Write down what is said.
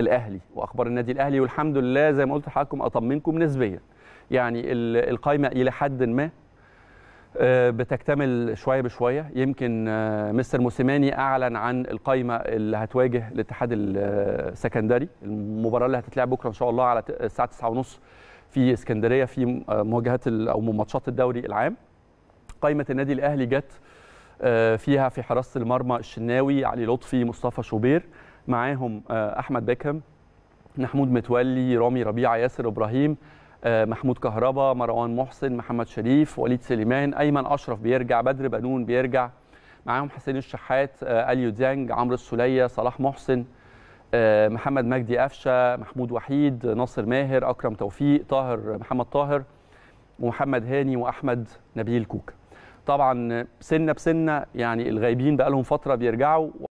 الاهلي واخبار النادي الاهلي والحمد لله زي ما قلت لحضراتكم اطمنكم نسبيا يعني القايمه الى حد ما آه، بتكتمل شويه بشويه يمكن آه، مستر موسيماني اعلن عن القايمه اللي هتواجه الاتحاد السكندري المباراه اللي هتتلعب بكره ان شاء الله على الساعه 9:30 في اسكندريه في آه، مواجهات او ماتشات الدوري العام قايمه النادي الاهلي جت فيها في حراسه المرمى الشناوي علي لطفي مصطفى شوبير معاهم آه، احمد بيكهام محمود متولي رامي ربيعه ياسر ابراهيم آه، محمود كهربا مروان محسن محمد شريف وليد سليمان ايمن اشرف بيرجع بدر بنون بيرجع معاهم حسين الشحات آه، اليو ديانج عمرو السوليه صلاح محسن محمد مجدي قفشه محمود وحيد ناصر ماهر اكرم توفيق طاهر محمد طاهر ومحمد هاني واحمد نبيل كوكا طبعا سنه بسنه يعني الغايبين بقى لهم فتره بيرجعوا